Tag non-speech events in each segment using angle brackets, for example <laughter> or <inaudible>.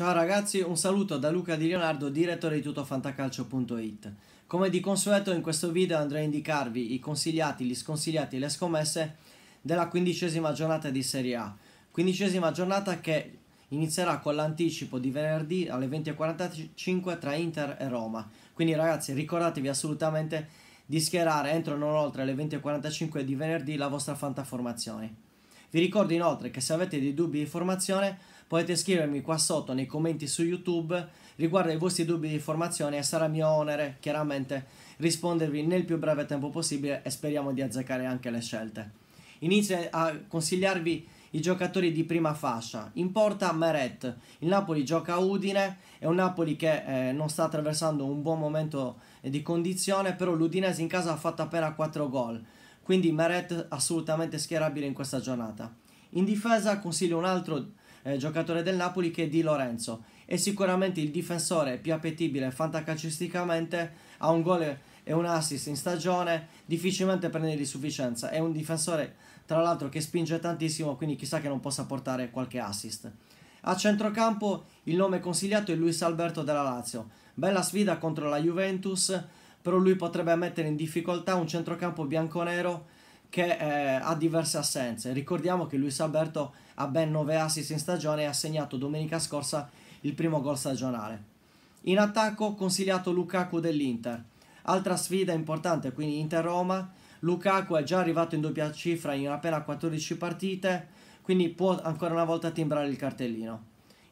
Ciao ragazzi, un saluto da Luca Di Leonardo, direttore di tuttoFantacalcio.it. Come di consueto in questo video andrei a indicarvi i consigliati, gli sconsigliati e le scommesse della quindicesima giornata di Serie A. Quindicesima giornata che inizierà con l'anticipo di venerdì alle 20.45 tra Inter e Roma. Quindi ragazzi ricordatevi assolutamente di schierare entro non oltre le 20.45 di venerdì la vostra fantaformazione. Vi ricordo inoltre che se avete dei dubbi di formazione potete scrivermi qua sotto nei commenti su YouTube riguardo ai vostri dubbi di formazione e sarà mio onere chiaramente rispondervi nel più breve tempo possibile e speriamo di azzeccare anche le scelte. Inizio a consigliarvi i giocatori di prima fascia. In porta Meret, il Napoli gioca a Udine, è un Napoli che eh, non sta attraversando un buon momento eh, di condizione, però l'Udinese in casa ha fatto appena 4 gol quindi Meret assolutamente schierabile in questa giornata. In difesa consiglio un altro eh, giocatore del Napoli che è Di Lorenzo, è sicuramente il difensore più appetibile fantacalcisticamente, ha un gol e un assist in stagione, difficilmente prende di sufficienza, è un difensore tra l'altro che spinge tantissimo, quindi chissà che non possa portare qualche assist. A centrocampo il nome consigliato è Luis Alberto della Lazio, bella sfida contro la Juventus, però lui potrebbe mettere in difficoltà un centrocampo bianconero che eh, ha diverse assenze. Ricordiamo che Luis Alberto ha ben 9 assist in stagione e ha segnato domenica scorsa il primo gol stagionale. In attacco consigliato Lukaku dell'Inter. Altra sfida importante, quindi Inter-Roma. Lukaku è già arrivato in doppia cifra in appena 14 partite, quindi può ancora una volta timbrare il cartellino.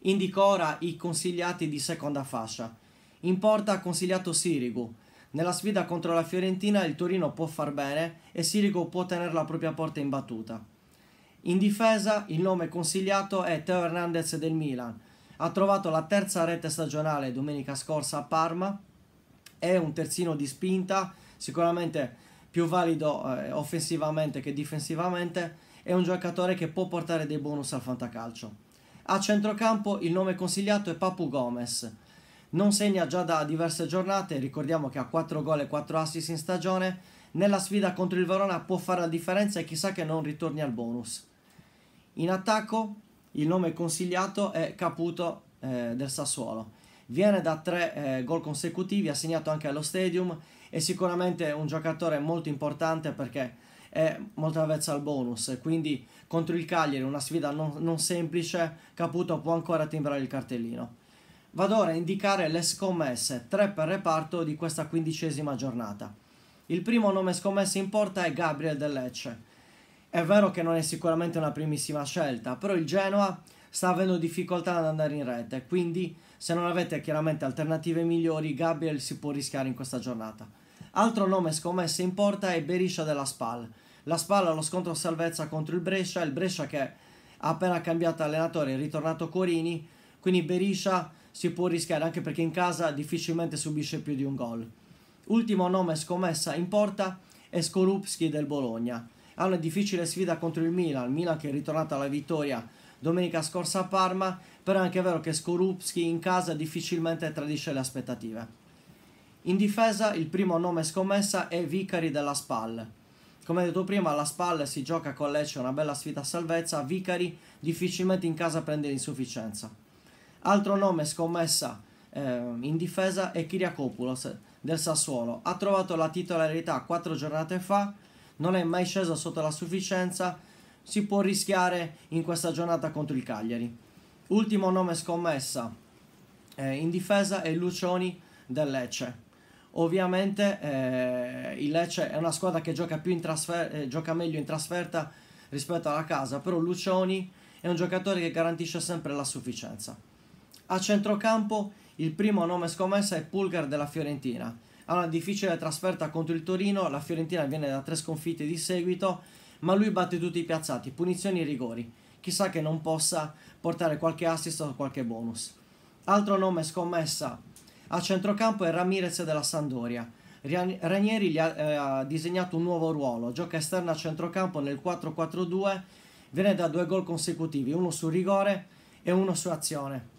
Indico ora i consigliati di seconda fascia. In porta ha consigliato Sirigu, nella sfida contro la Fiorentina il Torino può far bene e Sirico può tenere la propria porta in battuta. In difesa il nome consigliato è Teo Hernandez del Milan. Ha trovato la terza rete stagionale domenica scorsa a Parma. È un terzino di spinta, sicuramente più valido eh, offensivamente che difensivamente. È un giocatore che può portare dei bonus al fantacalcio. A centrocampo il nome consigliato è Papu Gomez non segna già da diverse giornate, ricordiamo che ha 4 gol e 4 assist in stagione, nella sfida contro il Verona può fare la differenza e chissà che non ritorni al bonus. In attacco il nome consigliato è Caputo eh, del Sassuolo. Viene da 3 eh, gol consecutivi, ha segnato anche allo Stadium, è sicuramente un giocatore molto importante perché è molto avvezzo al bonus, quindi contro il Cagliari una sfida non, non semplice, Caputo può ancora timbrare il cartellino. Vado ora a indicare le scommesse, 3 per reparto di questa quindicesima giornata. Il primo nome scommessa in porta è Gabriel del Lecce. È vero che non è sicuramente una primissima scelta, però il Genoa sta avendo difficoltà ad andare in rete, quindi se non avete chiaramente alternative migliori, Gabriel si può rischiare in questa giornata. Altro nome scommessa in porta è Beriscia della Spal. La Spal ha lo scontro salvezza contro il Brescia, il Brescia che ha appena cambiato allenatore, è ritornato Corini, quindi Beriscia si può rischiare anche perché in casa difficilmente subisce più di un gol. Ultimo nome scommessa in porta è Skorupski del Bologna. Ha una difficile sfida contro il Milan, il Milan che è ritornato alla vittoria domenica scorsa a Parma, però è anche vero che Skorupski in casa difficilmente tradisce le aspettative. In difesa il primo nome scommessa è Vicari della Spal. Come detto prima, alla Spal si gioca con Lecce una bella sfida a salvezza, Vicari difficilmente in casa prende l'insufficienza. Altro nome scommessa eh, in difesa è Kiriakopoulos del Sassuolo. Ha trovato la titolarità quattro giornate fa, non è mai sceso sotto la sufficienza, si può rischiare in questa giornata contro il Cagliari. Ultimo nome scommessa eh, in difesa è Lucioni del Lecce. Ovviamente eh, il Lecce è una squadra che gioca, eh, gioca, meglio in trasferta rispetto alla casa, però Lucioni è un giocatore che garantisce sempre la sufficienza. A centrocampo il primo nome scommessa è Pulgar della Fiorentina. Ha una difficile trasferta contro il Torino, la Fiorentina viene da tre sconfitte di seguito, ma lui batte tutti i piazzati, punizioni e rigori. Chissà che non possa portare qualche assist o qualche bonus. Altro nome scommessa a centrocampo è Ramirez della Sandoria. Ranieri gli ha, eh, ha disegnato un nuovo ruolo, gioca esterna a centrocampo nel 4-4-2, viene da due gol consecutivi, uno su rigore e uno su azione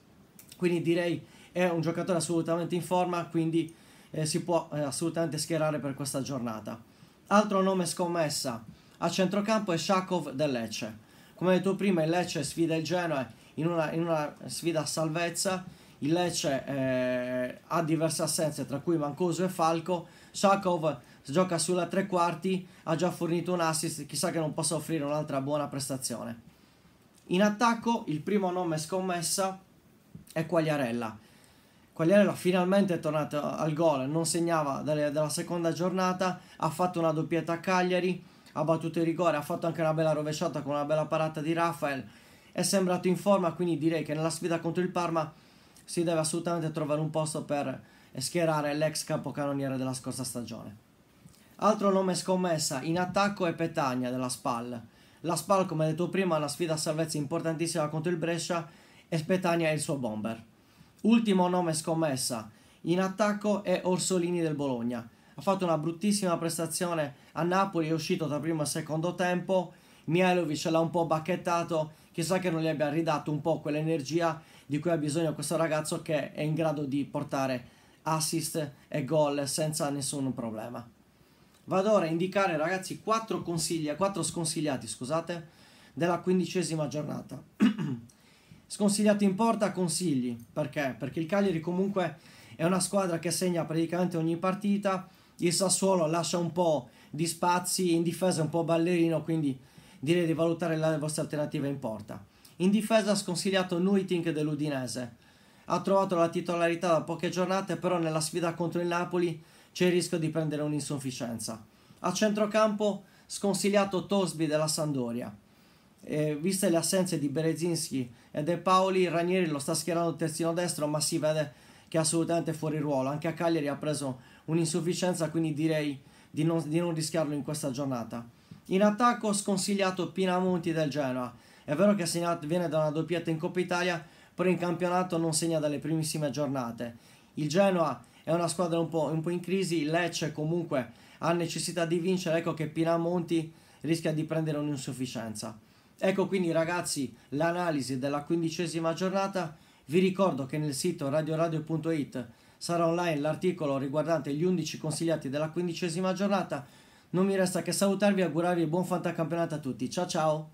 quindi direi è un giocatore assolutamente in forma, quindi eh, si può eh, assolutamente schierare per questa giornata. Altro nome scommessa a centrocampo è Shakov del Lecce. Come detto prima, il Lecce sfida il Genoa in una, in una sfida a salvezza. Il Lecce eh, ha diverse assenze, tra cui Mancoso e Falco. Shakov gioca sulla tre quarti, ha già fornito un assist, chissà che non possa offrire un'altra buona prestazione. In attacco, il primo nome scommessa e Quagliarella. Quagliarella finalmente è tornato al gol, non segnava dalle, dalla seconda giornata, ha fatto una doppietta a Cagliari, ha battuto il rigore, ha fatto anche una bella rovesciata con una bella parata di Rafael, è sembrato in forma, quindi direi che nella sfida contro il Parma si deve assolutamente trovare un posto per schierare l'ex capocannoniere della scorsa stagione. Altro nome scommessa in attacco è Petagna della SPAL. La SPAL, come detto prima, ha una sfida a salvezza importantissima contro il Brescia e Spetania e il suo bomber. Ultimo nome scommessa, in attacco è Orsolini del Bologna. Ha fatto una bruttissima prestazione a Napoli, è uscito tra primo e secondo tempo, Mialovic l'ha un po' bacchettato, chissà che non gli abbia ridato un po' quell'energia di cui ha bisogno questo ragazzo che è in grado di portare assist e gol senza nessun problema. Vado ora a indicare ragazzi quattro consigli, quattro sconsigliati, scusate, della quindicesima giornata. <clears throat> Sconsigliato in porta consigli, perché? Perché il Cagliari comunque è una squadra che segna praticamente ogni partita, il Sassuolo lascia un po' di spazi, in difesa un po' ballerino, quindi direi di valutare la vostra alternativa in porta. In difesa ha sconsigliato Nuitink dell'Udinese, ha trovato la titolarità da poche giornate, però nella sfida contro il Napoli c'è il rischio di prendere un'insufficienza. A centrocampo sconsigliato Tosby della Sandoria eh, viste le assenze di Berezinski e De Paoli, Ranieri lo sta schierando terzino destro, ma si vede che è assolutamente fuori ruolo. Anche a Cagliari ha preso un'insufficienza, quindi direi di non, di non rischiarlo in questa giornata. In attacco sconsigliato Pinamonti del Genoa. È vero che segnato, viene da una doppietta in Coppa Italia, però in campionato non segna dalle primissime giornate. Il Genoa è una squadra un po', un po in crisi, il Lecce comunque ha necessità di vincere, ecco che Pinamonti rischia di prendere un'insufficienza. Ecco quindi ragazzi l'analisi della quindicesima giornata. Vi ricordo che nel sito radioradio.it sarà online l'articolo riguardante gli 11 consigliati della quindicesima giornata. Non mi resta che salutarvi e augurarvi buon fantacampionato a tutti. Ciao ciao!